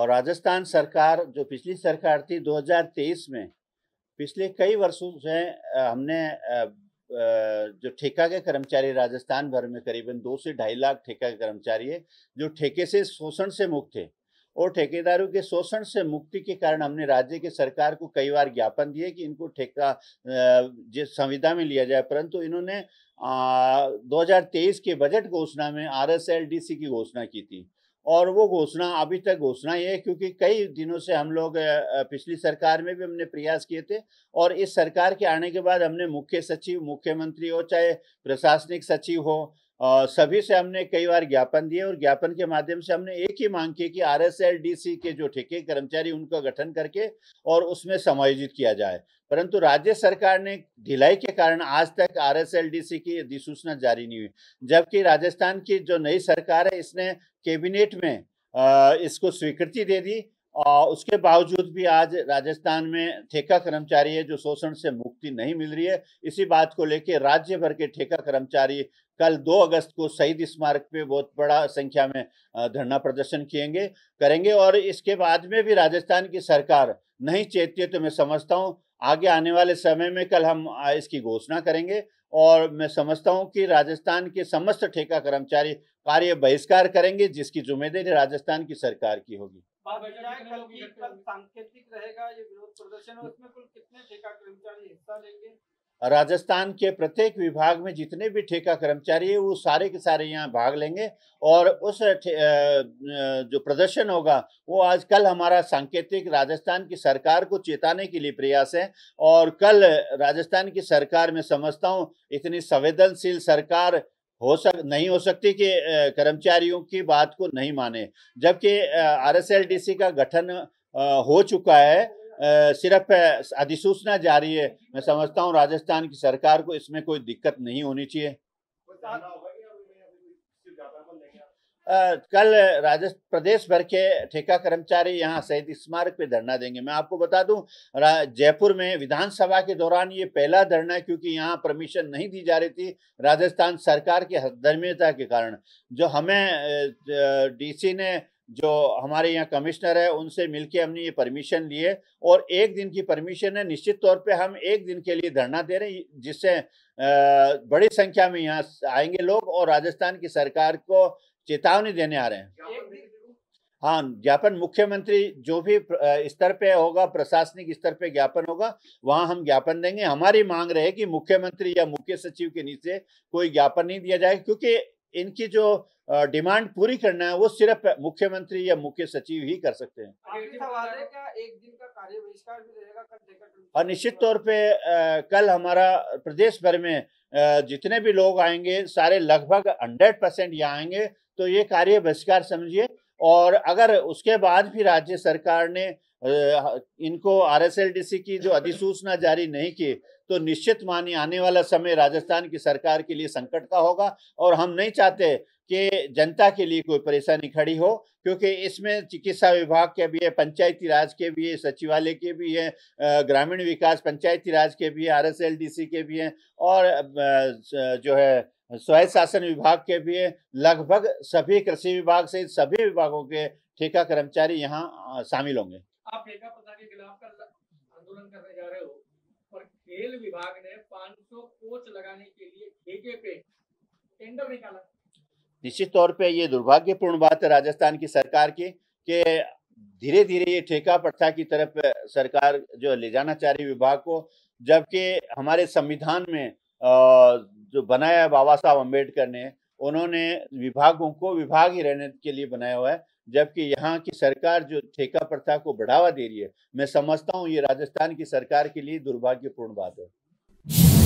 और राजस्थान सरकार जो पिछली सरकार थी 2023 में पिछले कई वर्षों से हमने जो ठेका के कर्मचारी राजस्थान भर में करीबन दो से ढाई लाख ठेका के कर्मचारी है जो ठेके से शोषण से मुक्त थे और ठेकेदारों के शोषण से मुक्ति के कारण हमने राज्य के सरकार को कई बार ज्ञापन दिए कि इनको ठेका संविधा में लिया जाए परंतु इन्होंने हजार तेईस के बजट घोषणा में सी की घोषणा की थी और वो घोषणा अभी तक घोषणा ही है क्योंकि कई दिनों से हम लोग पिछली सरकार में भी हमने प्रयास किए थे और इस सरकार के आने के बाद हमने मुख्य सचिव मुख्यमंत्री हो चाहे प्रशासनिक सचिव हो और सभी से हमने कई बार ज्ञापन दिए और ज्ञापन के माध्यम से हमने एक ही मांग की कि आर के जो ठेके कर्मचारी उनका गठन करके और उसमें समायोजित किया जाए परंतु राज्य सरकार ने ढिलाई के कारण आज तक आर की अधिसूचना जारी नहीं हुई जबकि राजस्थान की जो नई सरकार है इसने कैबिनेट में इसको स्वीकृति दे दी और उसके बावजूद भी आज राजस्थान में ठेका कर्मचारी है जो शोषण से मुक्ति नहीं मिल रही है इसी बात को लेकर राज्य भर के ठेका कर्मचारी कल 2 अगस्त को शहीद स्मारक पे बहुत बड़ा संख्या में धरना प्रदर्शन किएंगे करेंगे और इसके बाद में भी राजस्थान की सरकार नहीं चेतती है तो मैं समझता हूँ आगे आने वाले समय में कल हम इसकी घोषणा करेंगे और मैं समझता हूँ कि राजस्थान के समस्त ठेका कर्मचारी कार्य बहिष्कार करेंगे जिसकी जिम्मेदारी राजस्थान की सरकार की होगी राजस्थान के प्रत्येक विभाग में जितने भी ठेका कर्मचारी है वो सारे के सारे यहाँ भाग लेंगे और उस जो प्रदर्शन होगा वो आज कल हमारा सांकेतिक राजस्थान की सरकार को चेताने के लिए प्रयास है और कल राजस्थान की सरकार में समझता हूँ इतनी संवेदनशील सरकार हो सक नहीं हो सकती कि कर्मचारियों की बात को नहीं माने जबकि आरएसएलडीसी का गठन हो चुका है सिर्फ अधिसूचना जारी है मैं समझता हूँ राजस्थान की सरकार को इसमें कोई दिक्कत नहीं होनी चाहिए कल राजस्थ प्रदेश भर के ठेका कर्मचारी यहाँ शहीद स्मारक पे धरना देंगे मैं आपको बता दूं जयपुर में विधानसभा के दौरान ये पहला धरना है क्योंकि यहाँ परमिशन नहीं दी जा रही थी राजस्थान सरकार की हस्तधर्मियता के कारण जो हमें डीसी ने जो हमारे यहाँ कमिश्नर है उनसे मिलके हमने ये परमिशन लिए और एक दिन की परमिशन है निश्चित तौर पे हम एक दिन के लिए धरना दे रहे हैं जिससे बड़ी संख्या में यहाँ आएंगे लोग और राजस्थान की सरकार को चेतावनी देने आ रहे हैं हाँ ज्ञापन मुख्यमंत्री जो भी स्तर पे होगा प्रशासनिक स्तर पे ज्ञापन होगा वहाँ हम ज्ञापन देंगे हमारी मांग रहे कि मुख्यमंत्री या मुख्य सचिव के नीचे कोई ज्ञापन नहीं दिया जाए क्योंकि इनकी जो डिमांड पूरी करना है वो सिर्फ मुख्यमंत्री या मुख्य सचिव ही कर सकते हैं और निश्चित तौर पे कल हमारा प्रदेश भर में जितने भी लोग आएंगे सारे लगभग हंड्रेड परसेंट यहाँ आएंगे तो ये कार्य बहिष्कार समझिए और अगर उसके बाद भी राज्य सरकार ने इनको आरएसएलडीसी की जो अधिसूचना जारी नहीं की तो निश्चित मानिए आने वाला समय राजस्थान की सरकार के लिए संकट का होगा और हम नहीं चाहते कि जनता के लिए कोई परेशानी खड़ी हो क्योंकि इसमें चिकित्सा विभाग के भी है पंचायती राज के भी है सचिवालय के भी है ग्रामीण विकास पंचायती राज के भी है आर के भी हैं और जो है स्वायत्त शासन विभाग के भी है लगभग सभी कृषि विभाग सहित सभी विभागों के ठेका कर्मचारी यहाँ शामिल होंगे आप ठेका प्रथा के खिलाफ कर आंदोलन करने जा रहे हो पर खेल विभाग ने 500 कोच लगाने के लिए ठेके पे टेंडर निकाला निश्चित तौर पे ये दुर्भाग्यपूर्ण बात है राजस्थान की सरकार की के धीरे धीरे ये ठेका प्रथा की तरफ सरकार जो ले जाना चाह रही विभाग को जबकि हमारे संविधान में जो बनाया है बाबा साहब अम्बेडकर ने उन्होंने विभागों को विभाग ही रहने के लिए बनाया हुआ है जबकि यहाँ की सरकार जो ठेका प्रथा को बढ़ावा दे रही है मैं समझता हूँ ये राजस्थान की सरकार के लिए दुर्भाग्यपूर्ण बात है